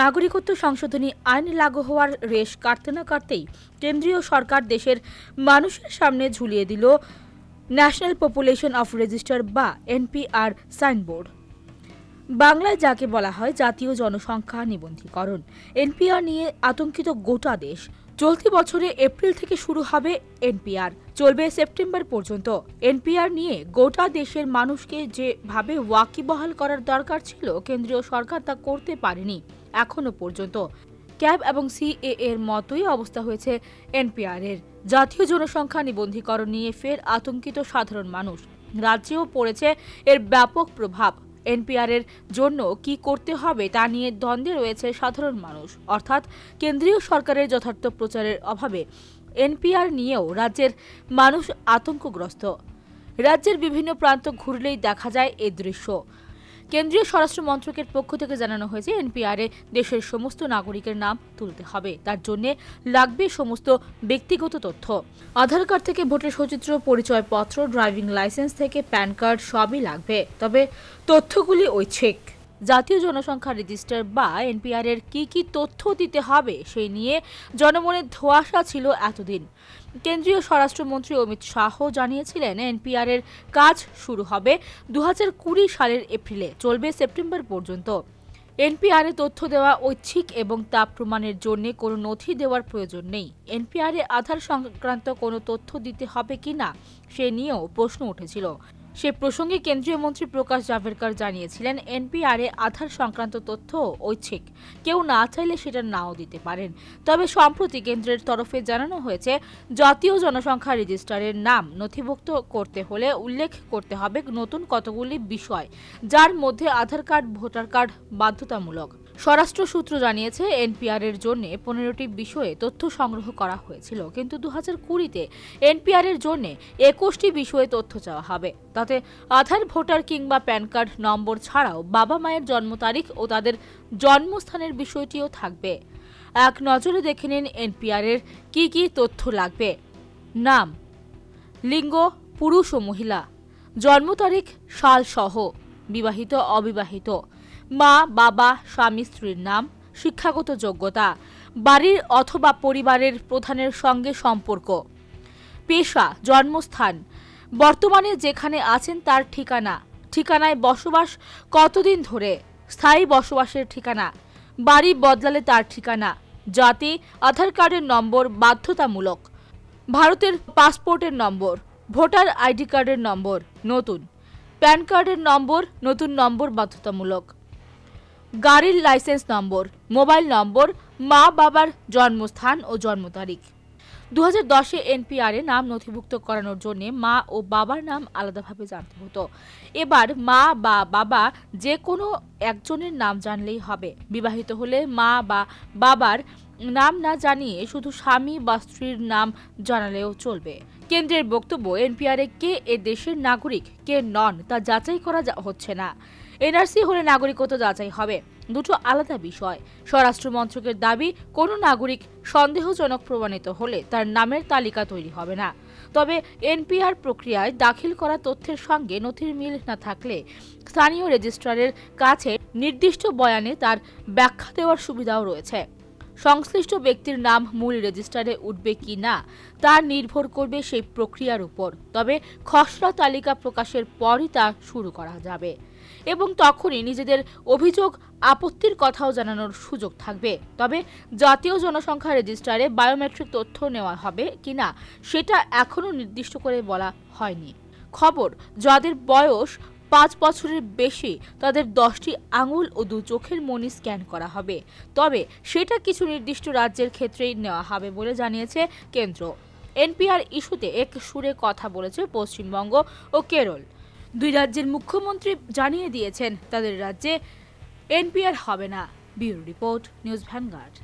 নাগরিকত্ব সংশোধনী আইন লাগু হওয়ার রেশ কাটতে না কাটতেই কেন্দ্রীয় সরকার দেশের মানুষের সামনে ঝুলিয়ে দিল ন্যাশনাল পপুলেশন অফ রেজিস্টার বা এনপিআর সাইনবোর্ড বাংলায় যাকে বলা হয় জাতীয় জনসংখ্যা নিবন্ধীকরণ এনপিআর নিয়ে আতঙ্কিত গোটা দেশ চলতি বছরে এপ্রিল থেকে শুরু হবে এনপিআর চলবে সেপ্টেম্বর পর্যন্ত এনপিআর নিয়ে গোটা দেশের মানুষকে যেভাবে ওয়াকিবহাল করার দরকার ছিল কেন্দ্রীয় সরকার তা করতে পারেনি এখনও পর্যন্ত ক্যাব এবং সিএ এর মতোই অবস্থা হয়েছে এনপিআরের জাতীয় জনসংখ্যা নিবন্ধীকরণ নিয়ে ফের আতঙ্কিত সাধারণ মানুষ রাজ্যেও পড়েছে এর ব্যাপক প্রভাব এনপিআরের জন্য কি করতে হবে তা নিয়ে দ্বন্দ্বে রয়েছে সাধারণ মানুষ অর্থাৎ কেন্দ্রীয় সরকারের যথার্থ প্রচারের অভাবে এনপিআর নিয়েও রাজ্যের মানুষ আতঙ্কগ্রস্ত রাজ্যের বিভিন্ন প্রান্ত ঘুরলেই দেখা যায় এ দৃশ্য কেন্দ্রীয় স্বরাষ্ট্র মন্ত্রকের পক্ষ থেকে জানানো হয়েছে এ দেশের সমস্ত নাগরিকের নাম তুলতে হবে তার জন্য লাগবে সমস্ত ব্যক্তিগত তথ্য আধার কার্ড থেকে ভোটের সচিত্র পরিচয়পত্র ড্রাইভিং লাইসেন্স থেকে প্যান কার্ড সবই লাগবে তবে তথ্যগুলি ঐচ্ছিক জাতীয় জনসংখ্যা রেজিস্টার বা এনপিআর এর কী কী তথ্য দিতে হবে সেই নিয়ে জনমনে ধোয়াশা ছিল এতদিন কেন্দ্রীয় স্বরাষ্ট্রমন্ত্রী অমিত শাহ জানিয়েছিলেন এনপিআর এর কাজ শুরু হবে দু সালের এপ্রিলে চলবে সেপ্টেম্বর পর্যন্ত এনপিআরে তথ্য দেওয়া ঐচ্ছিক এবং তা প্রমাণের জন্য কোনো নথি দেওয়ার প্রয়োজন নেই এনপিআরে আধার সংক্রান্ত কোনো তথ্য দিতে হবে কিনা সে নিয়েও প্রশ্ন উঠেছিল সে প্রসঙ্গে কেন্দ্রীয় মন্ত্রী প্রকাশ জাভেরকর জানিয়েছিলেন এনপিআরে আধার সংক্রান্ত তথ্য ঐচ্ছিক কেউ না চাইলে সেটা নাও দিতে পারেন তবে সম্প্রতি কেন্দ্রের তরফে জানানো হয়েছে জাতীয় জনসংখ্যা রেজিস্টারের নাম নথিভুক্ত করতে হলে উল্লেখ করতে হবে নতুন কতগুলি বিষয় যার মধ্যে আধার কার্ড ভোটার কার্ড বাধ্যতামূলক স্বরাষ্ট্র সূত্র জানিয়েছে এনপিআরের জন্য পনেরোটি বিষয়ে তথ্য সংগ্রহ করা হয়েছিল কিন্তু দু হাজার কুড়িতে এনপিআরের জন্য একুশটি বিষয়ে তথ্য চাওয়া হবে তাতে আধার ভোটার কিংবা প্যান কার্ড নম্বর ছাড়াও বাবা মায়ের জন্ম তারিখ ও তাদের জন্মস্থানের বিষয়টিও থাকবে এক নজরে দেখে নিন এনপিআরের কি কি তথ্য লাগবে নাম লিঙ্গ পুরুষ ও মহিলা জন্ম তারিখ সাল সহ বিবাহিত অবিবাহিত মা বাবা স্বামী স্ত্রীর নাম শিক্ষাগত যোগ্যতা বাড়ির অথবা পরিবারের প্রধানের সঙ্গে সম্পর্ক পেশা জন্মস্থান বর্তমানে যেখানে আছেন তার ঠিকানা ঠিকানায় বসবাস কতদিন ধরে স্থায়ী বসবাসের ঠিকানা বাড়ি বদলালে তার ঠিকানা জাতি আধার কার্ডের নম্বর বাধ্যতামূলক ভারতের পাসপোর্টের নম্বর ভোটার আইডি কার্ডের নম্বর নতুন প্যান কার্ডের নম্বর নতুন নম্বর বাধ্যতামূলক গাড়ির লাইসেন্স নম্বর মোবাইল নম্বর মা বাবার জন্মস্থান ও জন্ম তারিখ দু হাজার দশে এনপিআরে নাম নথিভুক্ত করানোর জন্য মা ও বাবার নাম আলাদাভাবে জানতে হতো এবার মা বা বাবা যে কোনো একজনের নাম জানলেই হবে বিবাহিত হলে মা বা বাবার নাম না জানিয়ে শুধু স্বামী বা স্ত্রীর নাম জানালেও চলবে কেন্দ্রের বক্তব্য এনপিআরে কে এ দেশের নাগরিক কে নন তা যাচাই করা হচ্ছে না এনআরসি হলে নাগরিকত্ব যাচাই হবে দুটো আলাদা বিষয় স্বরাষ্ট্র মন্ত্রকের দাবি কোনো নাগরিক সন্দেহজনক প্রমাণিত হলে তার নামের তালিকা তৈরি হবে না তবে এনপিআর প্রক্রিয়ায় দাখিল করা তথ্যের সঙ্গে নথির মিল না থাকলে স্থানীয় রেজিস্ট্রারের কাছে নির্দিষ্ট বয়ানে তার ব্যাখ্যা দেওয়ার সুবিধাও রয়েছে সংশ্লিষ্ট ব্যক্তির নাম মূল রেজিস্টারে উঠবে কি না তা নির্ভর করবে সেই প্রক্রিয়ার উপর তবে খসড়া তালিকা প্রকাশের পরই তা শুরু করা যাবে এবং তখনই নিজেদের অভিযোগ আপত্তির কথাও জানানোর সুযোগ থাকবে তবে জাতীয় জনসংখ্যা রেজিস্টারে বায়োমেট্রিক তথ্য নেওয়া হবে কিনা সেটা এখনও নির্দিষ্ট করে বলা হয়নি খবর যাদের বয়স পাঁচ বছরের বেশি তাদের দশটি আঙুল ও দু চোখের মনি স্ক্যান করা হবে তবে সেটা কিছু নির্দিষ্ট রাজ্যের ক্ষেত্রেই নেওয়া হবে বলে জানিয়েছে কেন্দ্র এনপিআর ইস্যুতে এক সুরে কথা বলেছে পশ্চিমবঙ্গ ও কেরল দুই রাজ্যের মুখ্যমন্ত্রী জানিয়ে দিয়েছেন তাদের রাজ্যে এনপিআর হবে না বিউরো রিপোর্ট নিউজ ভ্যানগার্ড